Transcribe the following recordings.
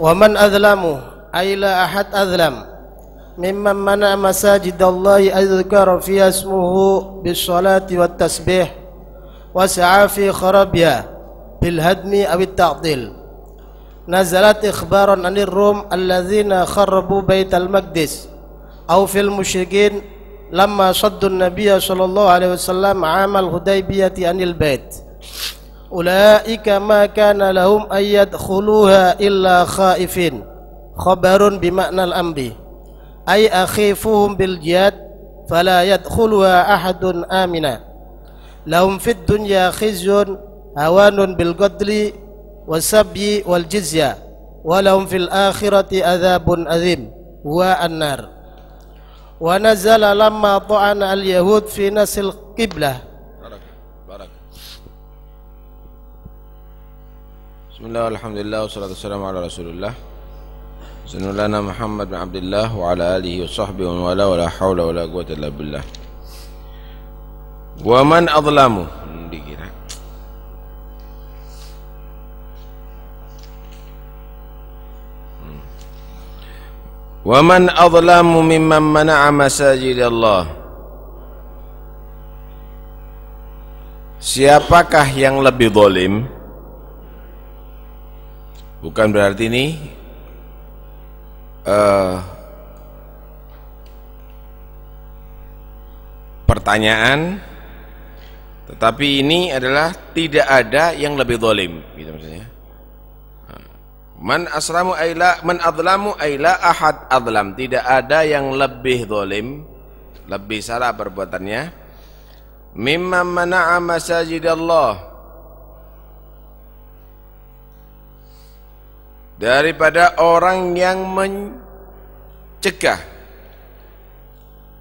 ومن أظلم أي لا أحد أظلم ممن منع مساجد الله أن فيها اسمه بالصلاة والتسبيح وسعى في خرابها بالهدم أو التعطيل نزلت إخبارا عن الروم الذين خربوا بيت المقدس أو في المشركين لما صدوا النبي صلى الله عليه وسلم عام الهديبية عن البيت أولئك ما كان لهم أن يدخلوها إلا خائفين خبر بمعنى الأمر أي أخيفهم بالجهاد فلا يدخلها أحد آمنا لهم في الدنيا خزي هوان بالقتل والسبي والجزية ولهم في الآخرة عذاب عظيم والنار ونزل لما طعن اليهود في نسل قبله بسم الله والحمد لله والصلاة والسلام على رسول الله سيدنا لنا محمد بن عبد الله وعلى آله وصحبه ومن والاه ولا حول ولا قوة إلا بالله ومن أظلم ومن أظلم ممن منع مساجد الله Siapakah yang lebih zalim? Bukan berarti ini uh, pertanyaan tetapi ini adalah tidak ada yang lebih zalim gitu maksudnya. Nah, man asramu aila man adlamu aila ahad adlam. Tidak ada yang lebih zalim, lebih salah perbuatannya mimma mana'a masajidallah daripada orang yang mencegah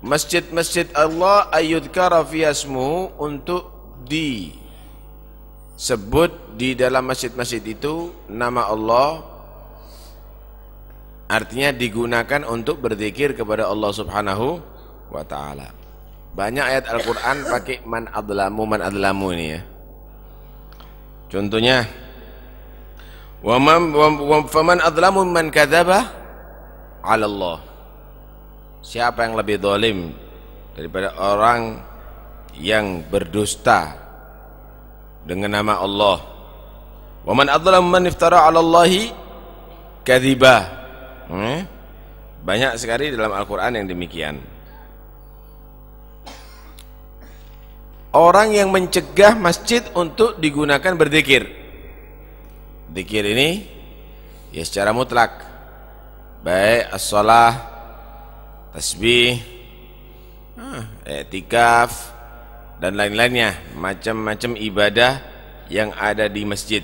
masjid-masjid Allah ayyudkara fiyasmu untuk di sebut di dalam masjid-masjid itu nama Allah artinya digunakan untuk berzikir kepada Allah Subhanahu wa taala. Banyak ayat Al-Qur'an pakai man adlamu man adlamu ini ya. Contohnya Waman adlamu man kadzaba 'ala Allah. Siapa yang lebih dolim daripada orang yang berdusta dengan nama Allah? waman adlamu man iftara 'ala Allahi hmm? Banyak sekali dalam Al-Qur'an yang demikian. Orang yang mencegah masjid untuk digunakan berzikir Dikir ini ya secara mutlak baik as-salah, tasbih, etikaf ah, dan lain-lainnya macam-macam ibadah yang ada di masjid.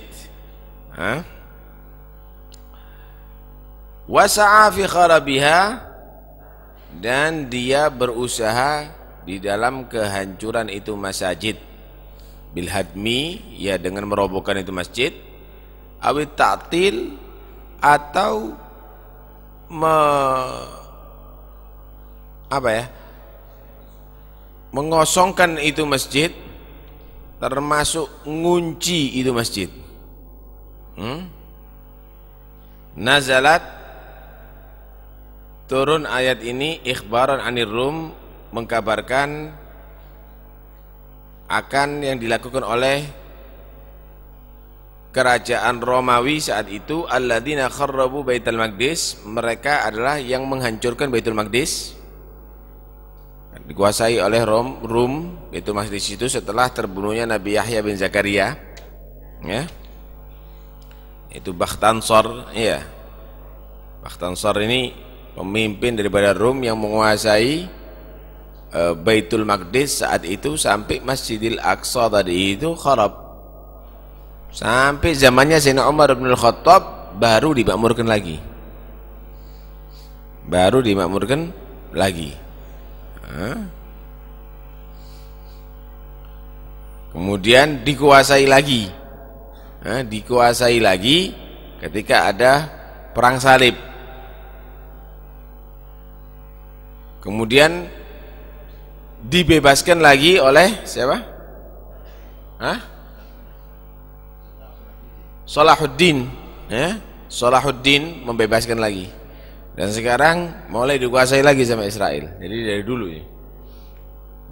Ha? Ah. Wasa'a dan dia berusaha di dalam kehancuran itu masjid bilhadmi ya dengan merobohkan itu masjid awit taktil atau me, apa ya mengosongkan itu masjid termasuk ngunci itu masjid hmm? nazalat turun ayat ini ikhbaran anir rum mengkabarkan akan yang dilakukan oleh kerajaan Romawi saat itu alladzina kharrabu Baitul Maqdis mereka adalah yang menghancurkan Baitul Maqdis dikuasai oleh Rom Rum masih di situ setelah terbunuhnya Nabi Yahya bin Zakaria ya itu Bakhtansor ya Bakhtansor ini pemimpin daripada Rum yang menguasai eh, Baitul Maqdis saat itu sampai Masjidil Aqsa tadi itu kharab Sampai zamannya Sayyidina Umar bin Khattab baru dimakmurkan lagi. Baru dimakmurkan lagi. Kemudian dikuasai lagi. Dikuasai lagi ketika ada perang salib. Kemudian dibebaskan lagi oleh siapa? Hah? Salahuddin ya Salahuddin membebaskan lagi dan sekarang mulai dikuasai lagi sama Israel jadi dari dulu ya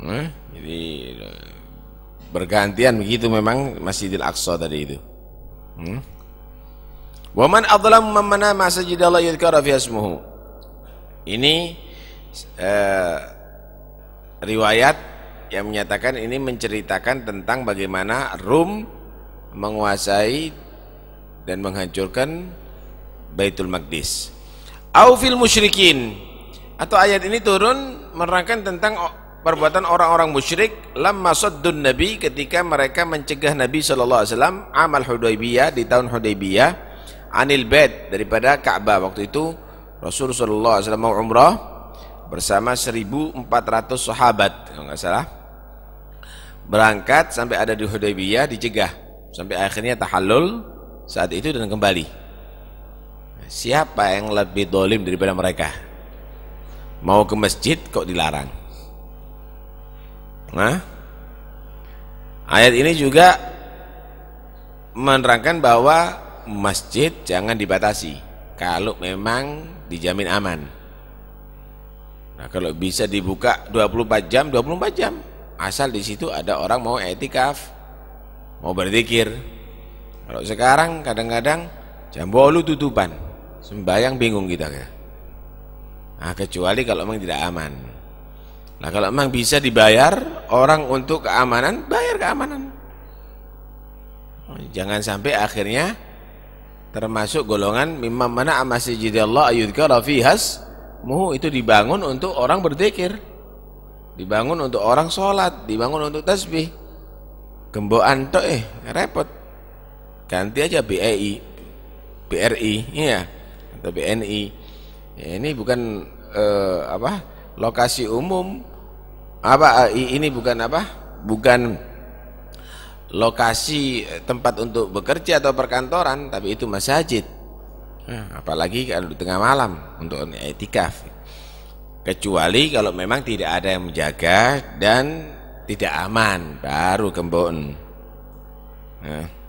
nah, jadi bergantian begitu memang Masjidil Aqsa tadi itu hmm? Wa waman adlam mamana Allah yudhkara fi asmuhu ini eh, riwayat yang menyatakan ini menceritakan tentang bagaimana Rum menguasai dan menghancurkan Baitul Maqdis. Aufil musyrikin atau ayat ini turun menerangkan tentang perbuatan orang-orang musyrik lam dun nabi ketika mereka mencegah Nabi sallallahu alaihi wasallam amal Hudaibiyah di tahun Hudaibiyah anil bed daripada Ka'bah waktu itu Rasul sallallahu alaihi wasallam mau umrah bersama 1400 sahabat kalau nggak salah berangkat sampai ada di Hudaibiyah dicegah sampai akhirnya tahallul saat itu dan kembali siapa yang lebih dolim daripada mereka mau ke masjid kok dilarang nah ayat ini juga menerangkan bahwa masjid jangan dibatasi kalau memang dijamin aman nah kalau bisa dibuka 24 jam 24 jam asal di situ ada orang mau etikaf mau berzikir kalau sekarang kadang-kadang jam bolu tutupan, sembayang bingung kita. Ya. Nah, kecuali kalau memang tidak aman. Nah, kalau memang bisa dibayar orang untuk keamanan, bayar keamanan. Jangan sampai akhirnya termasuk golongan mimma mana masjidillah ayyudkara fihas muh itu dibangun untuk orang berzikir. Dibangun untuk orang sholat dibangun untuk tasbih. Gembokan tok eh repot ganti aja BEI, BRI, iya atau BNI. Ya, ini bukan eh, apa lokasi umum apa eh, ini bukan apa bukan lokasi eh, tempat untuk bekerja atau perkantoran tapi itu masjid ya, apalagi kalau di tengah malam untuk etikaf kecuali kalau memang tidak ada yang menjaga dan tidak aman baru kembon nah. Ya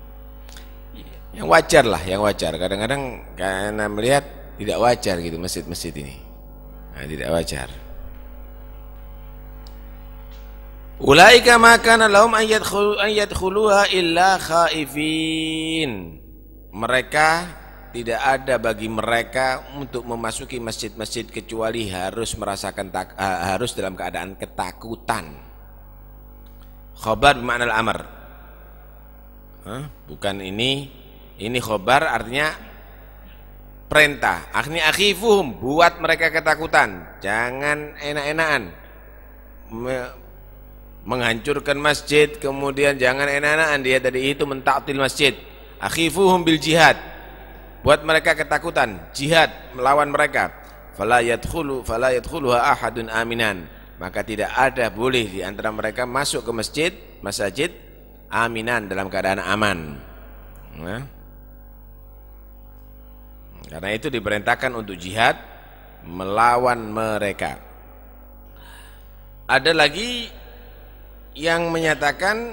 yang wajar lah yang wajar kadang-kadang karena melihat tidak wajar gitu masjid-masjid ini nah, tidak wajar Ulaika ma kana ayat ayat khuluha illa khaifin. Mereka tidak ada bagi mereka untuk memasuki masjid-masjid kecuali harus merasakan tak, harus dalam keadaan ketakutan. Khabar makna al-amr. Huh? Bukan ini ini khobar artinya perintah akhni akhifuhum buat mereka ketakutan jangan enak-enakan menghancurkan masjid kemudian jangan enak-enakan dia tadi itu mentaktil masjid akhifuhum bil jihad buat mereka ketakutan jihad melawan mereka fala yadkhulu fala yadkhuluha ahadun aminan maka tidak ada boleh di antara mereka masuk ke masjid masjid aminan dalam keadaan aman nah karena itu diperintahkan untuk jihad melawan mereka. Ada lagi yang menyatakan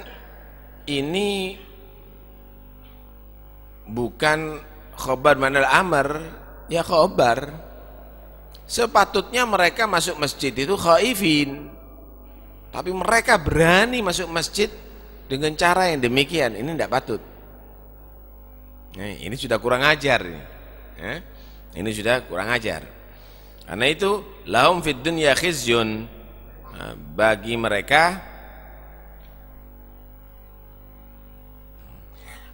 ini bukan khobar manal amr, ya khobar. Sepatutnya mereka masuk masjid itu khaifin. Tapi mereka berani masuk masjid dengan cara yang demikian. Ini tidak patut. Nah, ini sudah kurang ajar. Ini. Eh? Ini sudah kurang ajar. Karena itu lahum fid dunya khizyun nah, bagi mereka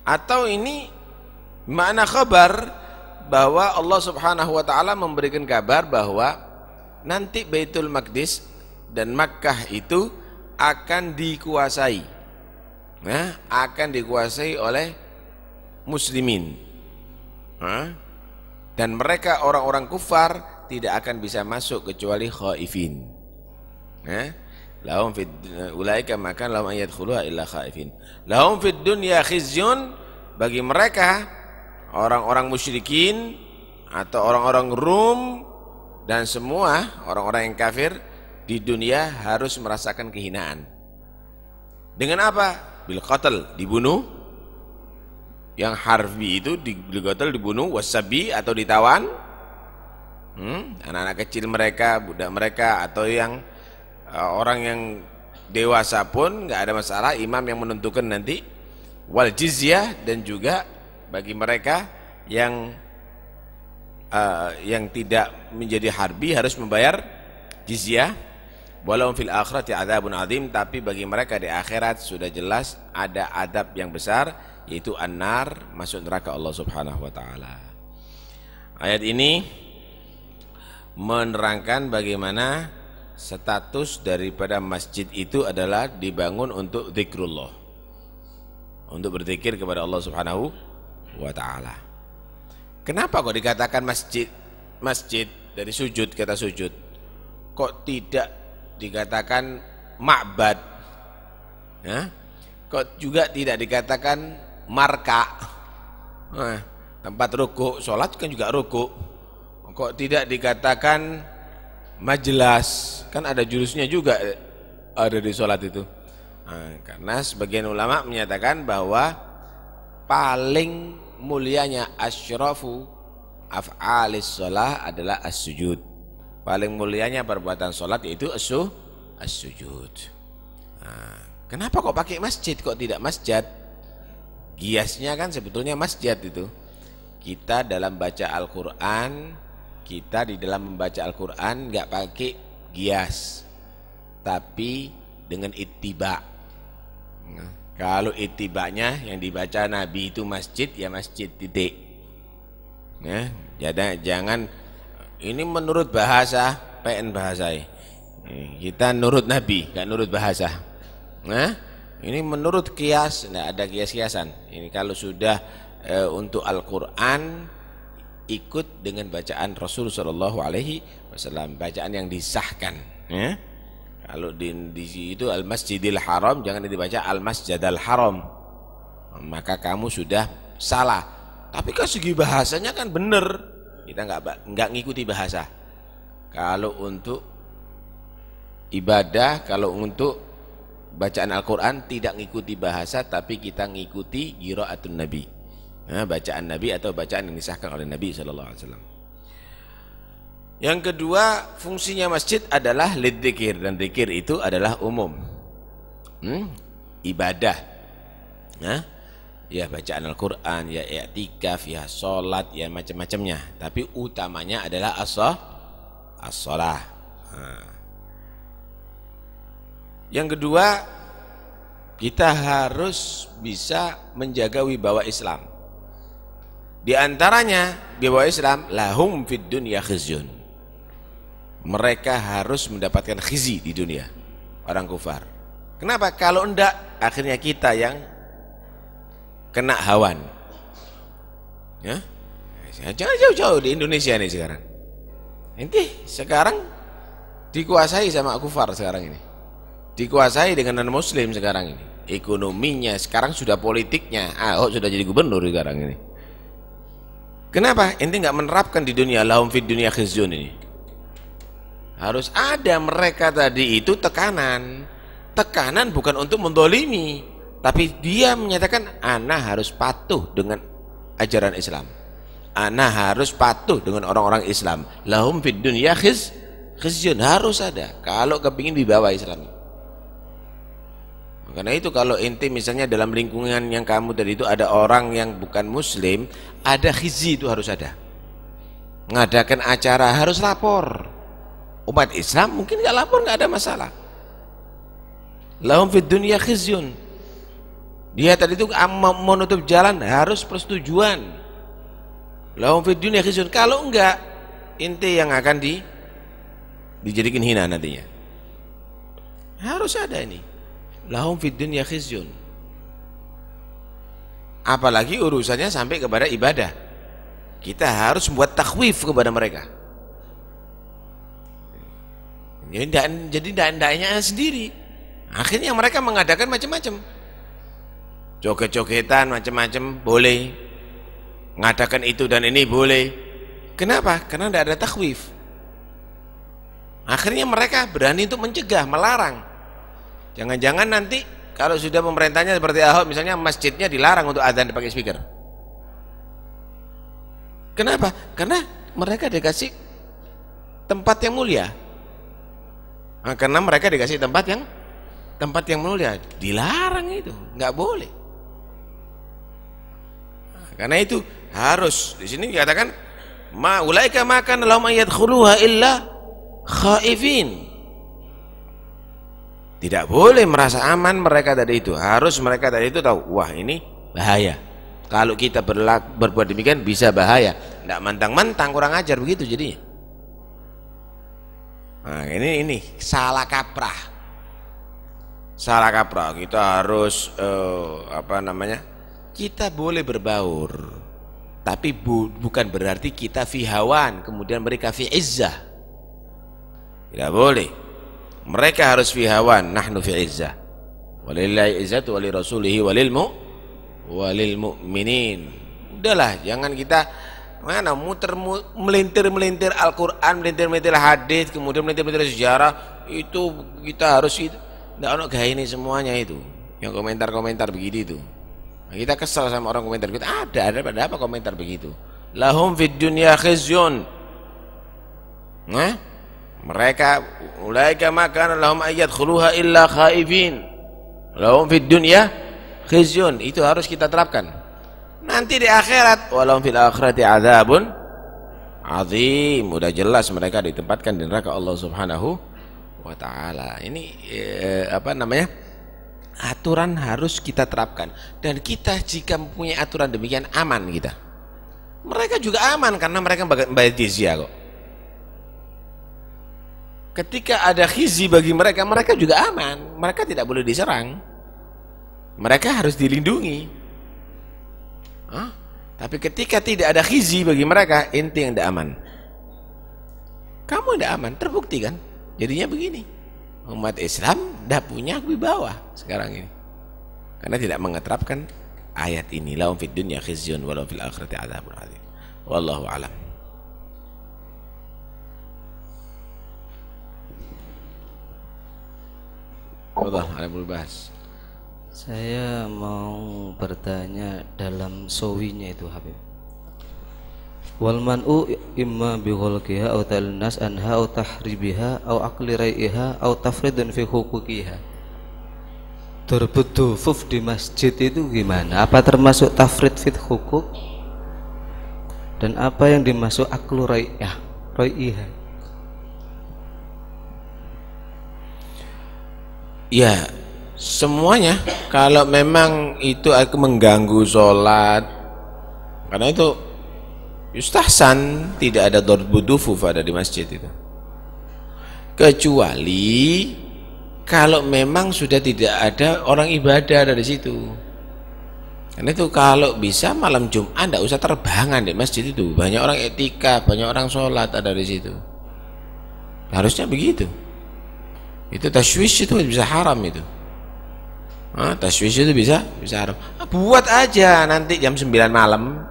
atau ini makna kabar bahwa Allah Subhanahu wa taala memberikan kabar bahwa nanti Baitul Maqdis dan Makkah itu akan dikuasai. Nah, akan dikuasai oleh muslimin. Nah, dan mereka orang-orang kufar tidak akan bisa masuk kecuali khaifin. Nah, lahum fid ulaika maka lahum ayat khuluha illa khaifin. Lahum fid dunya khizyun bagi mereka orang-orang musyrikin atau orang-orang Rum dan semua orang-orang yang kafir di dunia harus merasakan kehinaan. Dengan apa? Bil qatl, dibunuh yang harfi itu digotol dibunuh wasabi atau ditawan hmm, anak-anak hmm? kecil mereka budak mereka atau yang uh, orang yang dewasa pun nggak ada masalah imam yang menentukan nanti wal jizyah dan juga bagi mereka yang uh, yang tidak menjadi harbi harus membayar jizyah walau fil akhirat ya adabun azim tapi bagi mereka di akhirat sudah jelas ada adab yang besar yaitu annar masuk neraka Allah Subhanahu wa taala. Ayat ini menerangkan bagaimana status daripada masjid itu adalah dibangun untuk zikrullah. Untuk berzikir kepada Allah Subhanahu wa taala. Kenapa kok dikatakan masjid? Masjid dari sujud kata sujud. Kok tidak dikatakan ma'bad? Ya? Kok juga tidak dikatakan marka nah, tempat ruku sholat kan juga ruku kok tidak dikatakan majelas kan ada jurusnya juga ada di sholat itu nah, karena sebagian ulama menyatakan bahwa paling mulianya asyrafu af'alis sholat adalah as-sujud paling mulianya perbuatan sholat yaitu as-sujud nah, kenapa kok pakai masjid kok tidak masjid Giasnya kan sebetulnya masjid itu. Kita dalam baca Al-Qur'an, kita di dalam membaca Al-Qur'an nggak pakai gias. Tapi dengan ittiba. Nah, kalau ittibanya yang dibaca Nabi itu masjid ya masjid titik. Ya, jadi jangan ini menurut bahasa PN bahasa kita nurut Nabi, gak nurut bahasa. Nah, ini menurut kias, tidak nah, ada kias-kiasan. Ini kalau sudah e, untuk Al-Qur'an ikut dengan bacaan Rasulullah Shallallahu alaihi wasallam, bacaan yang disahkan, ya. Kalau di, di itu Al-Masjidil Haram jangan dibaca Al-Masjidil Haram. Maka kamu sudah salah. Tapi kan segi bahasanya kan benar. Kita nggak nggak ngikuti bahasa. Kalau untuk ibadah, kalau untuk bacaan Al-Quran tidak mengikuti bahasa tapi kita mengikuti giraatun Nabi nah, bacaan Nabi atau bacaan yang disahkan oleh Nabi SAW yang kedua fungsinya masjid adalah lidzikir dan zikir itu adalah umum hmm? ibadah nah, ya bacaan Al-Quran, ya i'tikaf, ya sholat, ya macam-macamnya tapi utamanya adalah as-sholah as-sholah nah yang kedua, kita harus bisa menjaga wibawa Islam. Di antaranya wibawa Islam lahum fid dunya khizyun. Mereka harus mendapatkan khizi di dunia orang kufar. Kenapa? Kalau enggak akhirnya kita yang kena hawan. Ya? Jangan jauh-jauh di Indonesia ini sekarang. Nanti sekarang dikuasai sama kufar sekarang ini dikuasai dengan non muslim sekarang ini ekonominya sekarang sudah politiknya Ahok sudah jadi gubernur sekarang ini kenapa ini nggak menerapkan di dunia lahum fit dunia khizyun ini harus ada mereka tadi itu tekanan tekanan bukan untuk mendolimi tapi dia menyatakan anak harus patuh dengan ajaran Islam anak harus patuh dengan orang-orang Islam lahum fit dunia khiz khizyun harus ada kalau kepingin dibawa Islam karena itu kalau inti misalnya dalam lingkungan yang kamu tadi itu ada orang yang bukan muslim, ada khizi itu harus ada. Mengadakan acara harus lapor. Umat Islam mungkin nggak lapor nggak ada masalah. Lahum fid dunia khizyun. Dia tadi itu menutup jalan harus persetujuan. Lahum fid dunia khizyun. Kalau enggak inti yang akan di dijadikan hina nantinya. Harus ada ini lahum fid dunya khizyun. Apalagi urusannya sampai kepada ibadah. Kita harus membuat takwif kepada mereka. Jadi tidak sendiri. Akhirnya mereka mengadakan macam-macam. coket-coketan macam-macam boleh. Mengadakan itu dan ini boleh. Kenapa? Karena tidak ada takwif. Akhirnya mereka berani untuk mencegah, melarang. Jangan-jangan nanti kalau sudah pemerintahnya seperti Ahok misalnya masjidnya dilarang untuk adzan dipakai speaker. Kenapa? Karena mereka dikasih tempat yang mulia. Nah, karena mereka dikasih tempat yang tempat yang mulia dilarang itu, nggak boleh. Nah, karena itu harus di sini dikatakan ma ulaika makan lahum ayat khuluha illa khaifin tidak boleh merasa aman mereka tadi itu. Harus mereka tadi itu tahu, wah ini bahaya. Kalau kita berlak, berbuat demikian bisa bahaya. Tidak mentang-mentang kurang ajar begitu jadi Nah, ini ini salah kaprah. Salah kaprah kita harus uh, apa namanya? Kita boleh berbaur. Tapi bu, bukan berarti kita fi hawan kemudian mereka fi izzah. Tidak boleh mereka harus fi hawan nahnu fi izzah walillahi izzatu wali rasulihi walil mu walil mu'minin udahlah jangan kita mana muter mu, melintir-melintir Al-Qur'an melintir-melintir hadis kemudian melintir-melintir sejarah itu kita harus itu ndak ono ini semuanya itu yang komentar-komentar begitu itu nah, kita kesal sama orang komentar begitu ada ada pada apa komentar begitu lahum fid dunya khizyun nah mereka ulaika makan lahum khuluha illa khaifin lahum fid dunya khizyun itu harus kita terapkan nanti di akhirat walau fil akhirati adzabun azim sudah jelas mereka ditempatkan di neraka Allah Subhanahu wa taala ini eh, apa namanya aturan harus kita terapkan dan kita jika mempunyai aturan demikian aman kita mereka juga aman karena mereka bayar jizya kok ketika ada khizi bagi mereka, mereka juga aman. Mereka tidak boleh diserang. Mereka harus dilindungi. Hah? Tapi ketika tidak ada khizi bagi mereka, inti yang tidak aman. Kamu tidak aman, terbukti kan? Jadinya begini. Umat Islam dah punya wibawa sekarang ini. Karena tidak mengetrapkan ayat ini. laum fid dunya khizyun walau fil akhirati azabun azim. Wallahu a'lam. Wadah, alimul bahas. Saya mau bertanya dalam sowinya itu Habib. Wal man'u imma bi ghalqiha aw talnas anha au tahribiha au aqli raiha au tafridun fi huquqiha. Terbetul fuf di masjid itu gimana? Apa termasuk tafrid fit hukuk? Dan apa yang dimasuk aklu rai'ah? Rai'ah ya semuanya kalau memang itu aku mengganggu sholat karena itu yustahsan tidak ada dorbudufu pada di masjid itu kecuali kalau memang sudah tidak ada orang ibadah dari situ karena itu kalau bisa malam Jumat tidak usah terbangan di masjid itu banyak orang etika banyak orang sholat ada di situ harusnya begitu itu tashwish itu bisa haram itu ah, tashwish itu bisa bisa haram ah, buat aja nanti jam 9 malam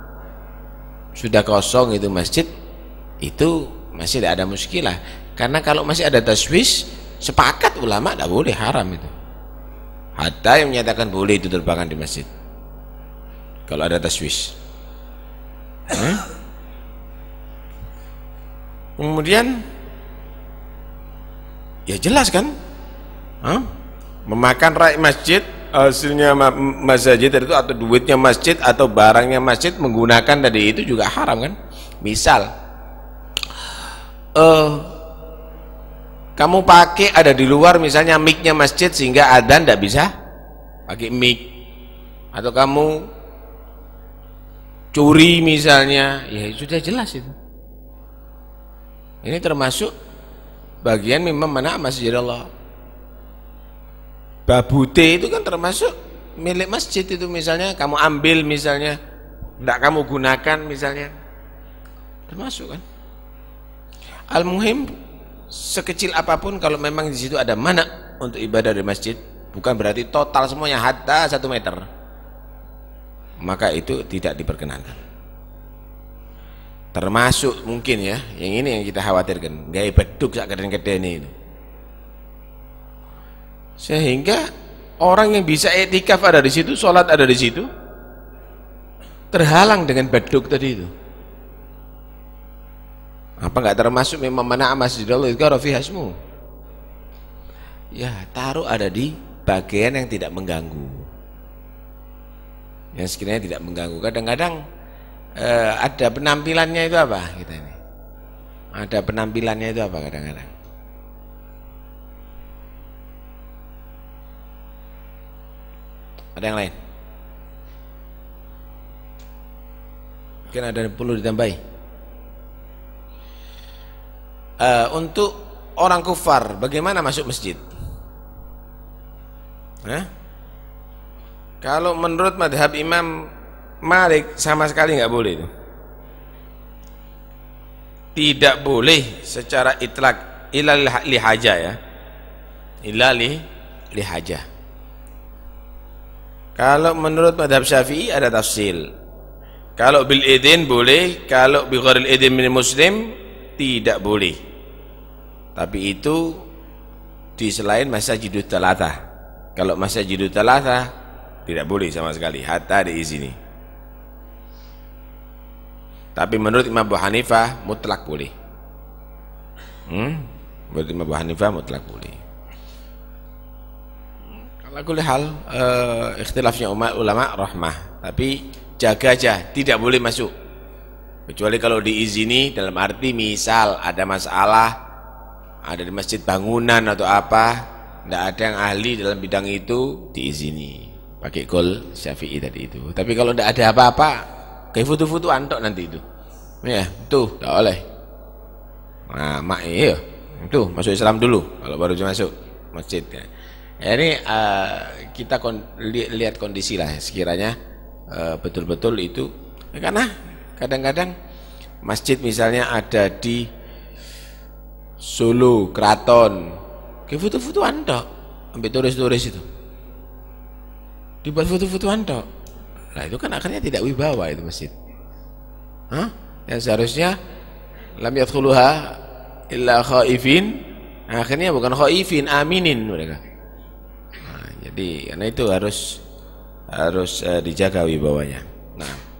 sudah kosong itu masjid itu masih tidak ada muskilah karena kalau masih ada tashwish sepakat ulama tidak boleh haram itu hatta yang menyatakan boleh itu terbangan di masjid kalau ada tashwish hmm? kemudian Ya jelas kan? Hah? Memakan rakyat masjid, hasilnya masjid itu atau duitnya masjid atau barangnya masjid menggunakan tadi itu juga haram kan? Misal, uh, kamu pakai ada di luar misalnya micnya masjid sehingga adan tidak bisa pakai mic atau kamu curi misalnya, ya sudah jelas itu. Ini termasuk bagian mimma mana masjid Allah babute itu kan termasuk milik masjid itu misalnya kamu ambil misalnya tidak kamu gunakan misalnya termasuk kan al-muhim sekecil apapun kalau memang di situ ada mana untuk ibadah di masjid bukan berarti total semuanya hatta satu meter maka itu tidak diperkenankan termasuk mungkin ya yang ini yang kita khawatirkan gaya beduk sak gede-gede ini sehingga orang yang bisa etikaf ada di situ sholat ada di situ terhalang dengan beduk tadi itu apa enggak termasuk memang mana masjidul itu fi hasmu ya taruh ada di bagian yang tidak mengganggu yang sekiranya tidak mengganggu kadang-kadang eh, ada penampilannya itu apa kita ini? Ada penampilannya itu apa kadang-kadang? Ada yang lain? Mungkin ada yang perlu ditambahi. Uh, untuk orang kufar, bagaimana masuk masjid? Kalau menurut madhab Imam Malik sama sekali nggak boleh itu. Tidak boleh secara itlak ilal lihaja ya. Ilali lihaja. Kalau menurut madhab syafi'i ada tafsir. Kalau bil idin boleh, kalau bi ghairil idin min muslim tidak boleh. Tapi itu di selain masjidut talatah. Kalau masjidut talatah tidak boleh sama sekali hatta di sini. Tapi menurut Imam Abu Hanifah mutlak boleh. Hmm? Menurut Imam Abu Hanifah mutlak boleh. Kalau boleh hal eh, ikhtilafnya ulama rahmah, tapi jaga aja, tidak boleh masuk. Kecuali kalau diizini dalam arti misal ada masalah ada di masjid bangunan atau apa, tidak ada yang ahli dalam bidang itu diizini pakai gol Syafi'i tadi itu. Tapi kalau tidak ada apa-apa kayak foto-foto antok nanti itu ya tuh tak oleh nah mak iya itu masuk Islam dulu kalau baru masuk masjid ya ini uh, eh, kita kon li lihat kondisi lah sekiranya eh, betul-betul uh, itu ya, karena kadang-kadang masjid misalnya ada di Solo, Kraton kayak foto foto antok, ambil turis-turis itu dibuat foto foto antok. Nah itu kan akhirnya tidak wibawa itu masjid. Hah? Yang seharusnya lam yadkhuluha illa khaifin. akhirnya bukan khaifin, aminin mereka. Nah, jadi karena itu harus harus uh, dijaga wibawanya. Nah.